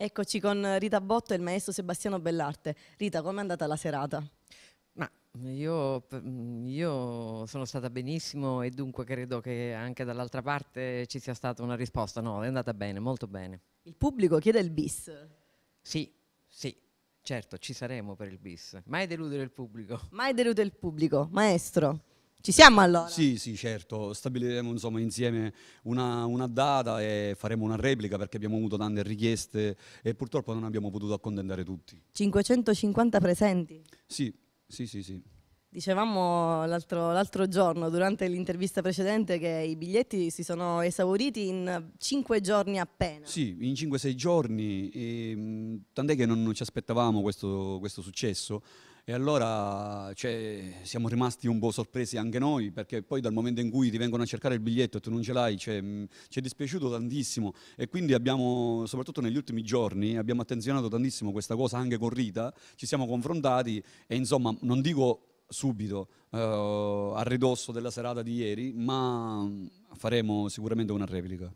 Eccoci con Rita Botto e il maestro Sebastiano Bellarte. Rita, com'è andata la serata? Ma io, mm, io, sono stata benissimo e dunque credo che anche dall'altra parte ci sia stata una risposta. No, è andata bene, molto bene. Il pubblico chiede il bis. Sì, sì, certo, ci saremo per il bis. Mai deludere il pubblico. Mai deludere il pubblico, maestro. Ci siamo allora? Sì, sì, certo. Stabiliremo insomma, insieme una, una, data e faremo una replica perché abbiamo avuto tante richieste e purtroppo non abbiamo potuto accontentare tutti. 550 presenti? Sì, sì, sì, sì. Dicevamo l'altro, l'altro, giorno durante l'intervista precedente che i biglietti si sono esauriti in cinque giorni appena. Sì, in cinque, sei giorni, e, ehm, tant'è che non ci aspettavamo questo, questo successo e allora cioè, siamo rimasti un po' sorpresi anche noi perché poi dal momento in cui ti vengono a cercare il biglietto e tu non ce l'hai cioè, mm, ci è dispiaciuto tantissimo e quindi abbiamo, soprattutto negli ultimi giorni, abbiamo attenzionato tantissimo questa cosa anche con Rita, ci siamo confrontati e insomma non dico subito eh, a ridosso della serata di ieri, ma mm, faremo sicuramente una replica.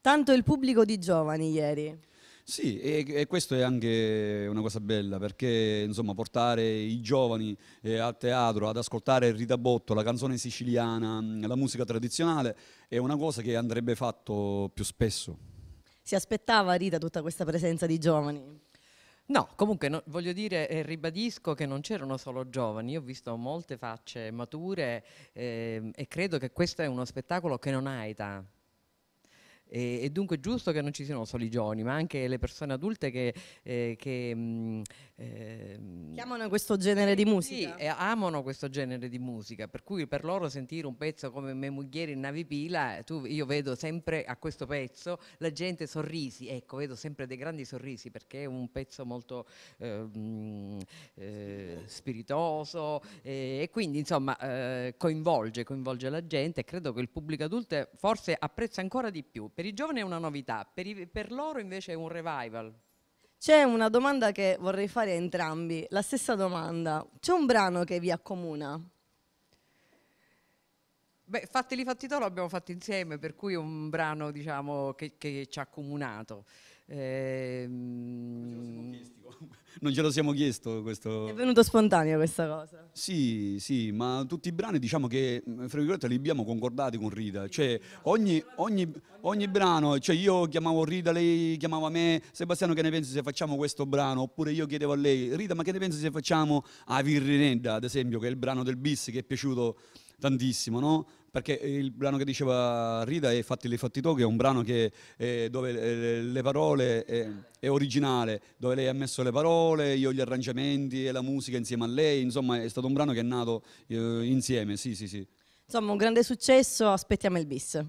Tanto il pubblico di giovani ieri. Sì, e, e questo è anche una cosa bella perché insomma, portare i giovani eh, al teatro ad ascoltare Rita Botto, la canzone siciliana, mm, la musica tradizionale è una cosa che andrebbe fatto più spesso. Si aspettava Rita tutta questa presenza di giovani? No, comunque no, voglio dire e eh, ribadisco che non c'erano solo giovani, io ho visto molte facce mature eh, e credo che questo è uno spettacolo che non ha età, e, e, dunque è giusto che non ci siano solo i giovani, ma anche le persone adulte che, eh, che, mm, eh, amano questo genere di musica. Sì, eh, amano questo genere di musica, per cui per loro sentire un pezzo come Me Muglieri in Navipila, tu, io vedo sempre a questo pezzo la gente sorrisi, ecco, vedo sempre dei grandi sorrisi perché è un pezzo molto mh, ehm, eh, spiritoso e quindi insomma eh, coinvolge, coinvolge la gente e credo che il pubblico adulto forse apprezza ancora di più per i giovani è una novità, per, i, per loro invece è un revival. C'è una domanda che vorrei fare a entrambi, la stessa domanda. C'è un brano che vi accomuna? Beh, Fatti li fatti loro l'abbiamo fatto insieme, per cui è un brano diciamo, che, che ci ha accomunato. Ehm, non, ce lo siamo chiesto questo. È venuto spontanea questa cosa. Sì, sì, ma tutti i brani diciamo che mm, fra virgolette li abbiamo concordati con Rita. Cioè ogni, ogni, ogni brano, cioè io chiamavo Rita, lei chiamava me, Sebastiano che ne pensi se facciamo questo brano? Oppure io chiedevo a lei, Rita ma che ne pensi se facciamo Avirrinenda ad esempio che è il brano del bis che è piaciuto tantissimo, no? Perché il brano che diceva Rita è Fatti le fatti che è un brano che, eh, dove eh, le parole è, eh, è, originale, dove lei ha messo le parole, io gli arrangiamenti e la musica insieme a lei, insomma è stato un brano che è nato eh, insieme, sì sì sì. Insomma un grande successo, aspettiamo il bis.